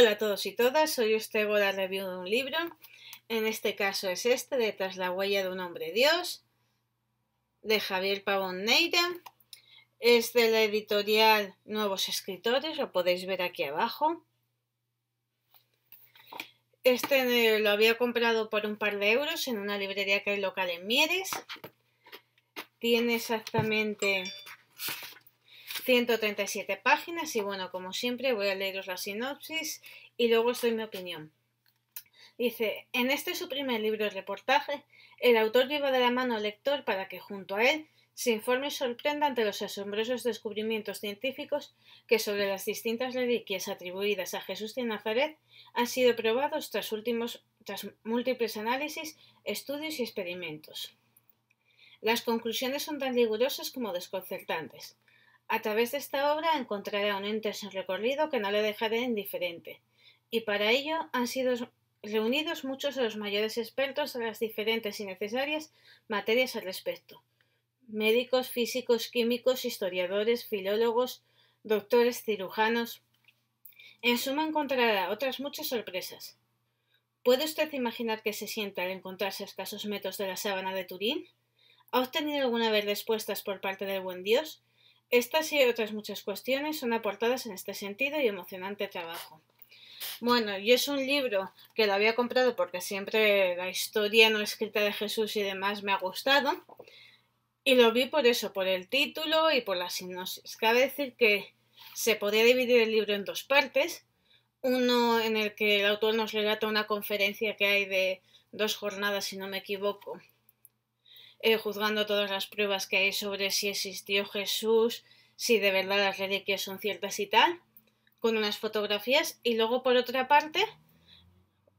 Hola a todos y todas, soy traigo la review de un libro. En este caso es este, de Tras la huella de un hombre Dios, de Javier Pavón Neira. Es de la editorial Nuevos Escritores, lo podéis ver aquí abajo. Este eh, lo había comprado por un par de euros en una librería que hay local en Mieres. Tiene exactamente 137 páginas y bueno, como siempre voy a leeros la sinopsis y luego os doy mi opinión. Dice, en este su primer libro de reportaje, el autor lleva de la mano al lector para que junto a él se informe y sorprenda ante los asombrosos descubrimientos científicos que sobre las distintas reliquias atribuidas a Jesús de Nazaret han sido probados tras, últimos, tras múltiples análisis, estudios y experimentos. Las conclusiones son tan rigurosas como desconcertantes. A través de esta obra encontrará un ente recorrido que no le dejará indiferente, y para ello han sido reunidos muchos de los mayores expertos en las diferentes y necesarias materias al respecto médicos, físicos, químicos, historiadores, filólogos, doctores, cirujanos. En suma encontrará otras muchas sorpresas. ¿Puede usted imaginar que se sienta al encontrarse a escasos metros de la sábana de Turín? ¿Ha obtenido alguna vez respuestas por parte del buen Dios? Estas y otras muchas cuestiones son aportadas en este sentido y emocionante trabajo. Bueno, y es un libro que lo había comprado porque siempre la historia no escrita de Jesús y demás me ha gustado. Y lo vi por eso, por el título y por la sinopsis. Cabe decir que se podía dividir el libro en dos partes. Uno en el que el autor nos relata una conferencia que hay de dos jornadas, si no me equivoco, eh, juzgando todas las pruebas que hay sobre si existió Jesús, si de verdad las reliquias son ciertas y tal, con unas fotografías. Y luego, por otra parte,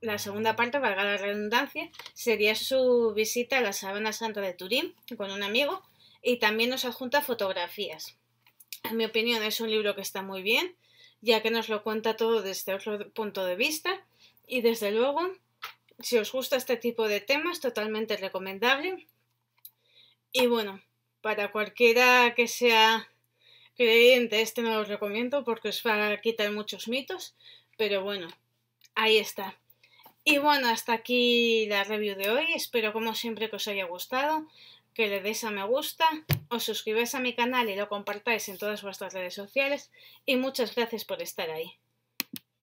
la segunda parte, valga la redundancia, sería su visita a la Sabana Santa de Turín con un amigo y también nos adjunta fotografías. En mi opinión es un libro que está muy bien, ya que nos lo cuenta todo desde otro punto de vista y desde luego, si os gusta este tipo de temas, totalmente recomendable y bueno, para cualquiera que sea creyente, este no lo recomiendo porque os va a quitar muchos mitos, pero bueno, ahí está. Y bueno, hasta aquí la review de hoy. Espero como siempre que os haya gustado, que le deis a me gusta, os suscribáis a mi canal y lo compartáis en todas vuestras redes sociales. Y muchas gracias por estar ahí.